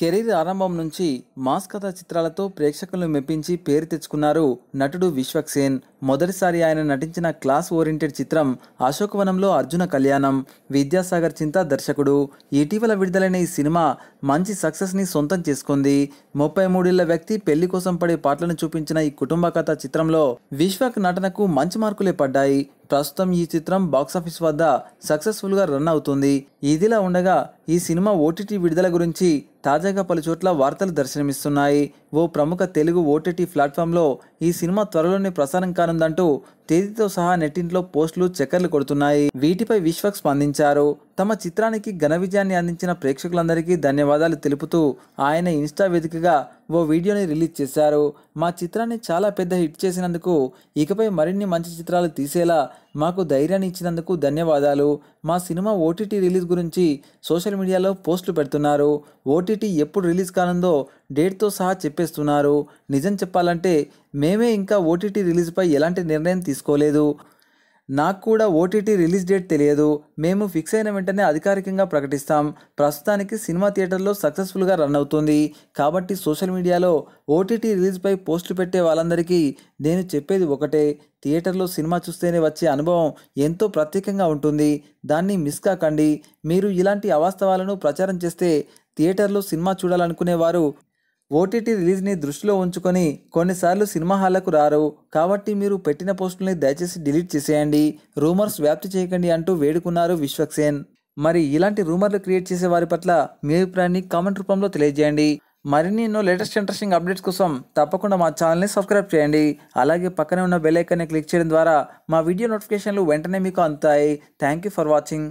career ఆరంభం నుంచి mass కథా చిత్రాలతో ప్రేక్షకులను మెప్పించి పేరు తెచ్చుకున్నారు నటుడు విశ్వక్సేన్ మొదటిసారి ఆయన నటించిన క్లాస్ ఓరియంటెడ్ చిత్రం అశోకవనంలో అర్జున కళ్యాణం విద్యాసాగర్ చింత దర్శకుడు ఇటీవల విడుదలైన ఈ సినిమా మంచి సక్సెస్ని సొంతం చేసుకుంది ముప్పై మూడేళ్ల వ్యక్తి పెళ్లి కోసం పడే పాటలను చూపించిన ఈ కుటుంబ కథ చిత్రంలో విశ్వక్ నటనకు మంచి మార్కులే పడ్డాయి ప్రస్తుతం ఈ చిత్రం బాక్సాఫీస్ వద్ద సక్సెస్ఫుల్గా రన్ అవుతుంది ఇదిలా ఉండగా ఈ సినిమా ఓటీటీ విడుదల గురించి తాజాగా పలుచోట్ల వార్తలు దర్శనమిస్తున్నాయి ఓ ప్రముఖ తెలుగు ఓటీటీ ప్లాట్ఫామ్లో ఈ సినిమా త్వరలోనే ప్రసారం కానుందంటూ తేదీతో సహా నెట్టింట్లో పోస్టులు చక్కర్లు కొడుతున్నాయి వీటిపై విశ్వక్ స్పందించారు తమ చిత్రానికి ఘన విజయాన్ని అందించిన ప్రేక్షకులందరికీ ధన్యవాదాలు తెలుపుతూ ఆయన ఇన్స్టా వేదికగా ఓ వీడియోని రిలీజ్ చేశారు మా చిత్రాన్ని చాలా పెద్ద హిట్ చేసినందుకు ఇకపై మరిన్ని మంచి చిత్రాలు తీసేలా మాకు ధైర్యాన్ని ఇచ్చినందుకు ధన్యవాదాలు మా సినిమా ఓటీటీ రిలీజ్ గురించి సోషల్ మీడియాలో పోస్టులు పెడుతున్నారు ఓటీటీ ఎప్పుడు రిలీజ్ కానుందో డేట్తో సహా చెప్పేస్తున్నారు నిజం చెప్పాలంటే మేమే ఇంకా ఓటీటీ రిలీజ్పై ఎలాంటి నిర్ణయం తీసుకోలేదు నాకు కూడా ఓటీటీ రిలీజ్ డేట్ తెలియదు మేము ఫిక్స్ అయిన వెంటనే అధికారికంగా ప్రకటిస్తాం ప్రస్తుతానికి సినిమా థియేటర్లో సక్సెస్ఫుల్గా రన్ అవుతుంది కాబట్టి సోషల్ మీడియాలో ఓటీటీ రిలీజ్పై పోస్టులు పెట్టే వాళ్ళందరికీ నేను చెప్పేది ఒకటే థియేటర్లో సినిమా చూస్తేనే వచ్చే అనుభవం ఎంతో ప్రత్యేకంగా ఉంటుంది దాన్ని మిస్ కాకండి మీరు ఇలాంటి అవాస్తవాలను ప్రచారం చేస్తే థియేటర్లో సినిమా చూడాలనుకునేవారు ఓటీటీ రిలీజ్ని దృష్టిలో ఉంచుకొని కొన్నిసార్లు సినిమా హాళ్లకు రారు కాబట్టి మీరు పెట్టిన పోస్టుల్ని దయచేసి డిలీట్ చేసేయండి రూమర్స్ వ్యాప్తి చేయకండి అంటూ వేడుకున్నారు విశ్వక్సేన్ మరి ఇలాంటి రూమర్లు క్రియేట్ చేసే వారి పట్ల మీ అభిప్రాయాన్ని కామెంట్ రూపంలో తెలియజేయండి మరిన్ని ఎన్నో లేటెస్ట్ ఇంట్రెస్టింగ్ అప్డేట్స్ కోసం తప్పకుండా మా ఛానల్ని సబ్స్క్రైబ్ చేయండి అలాగే పక్కనే ఉన్న బెల్ ఐకాన్ని క్లిక్ చేయడం ద్వారా మా వీడియో నోటిఫికేషన్లు వెంటనే మీకు అందుతాయి థ్యాంక్ యూ ఫర్ వాచింగ్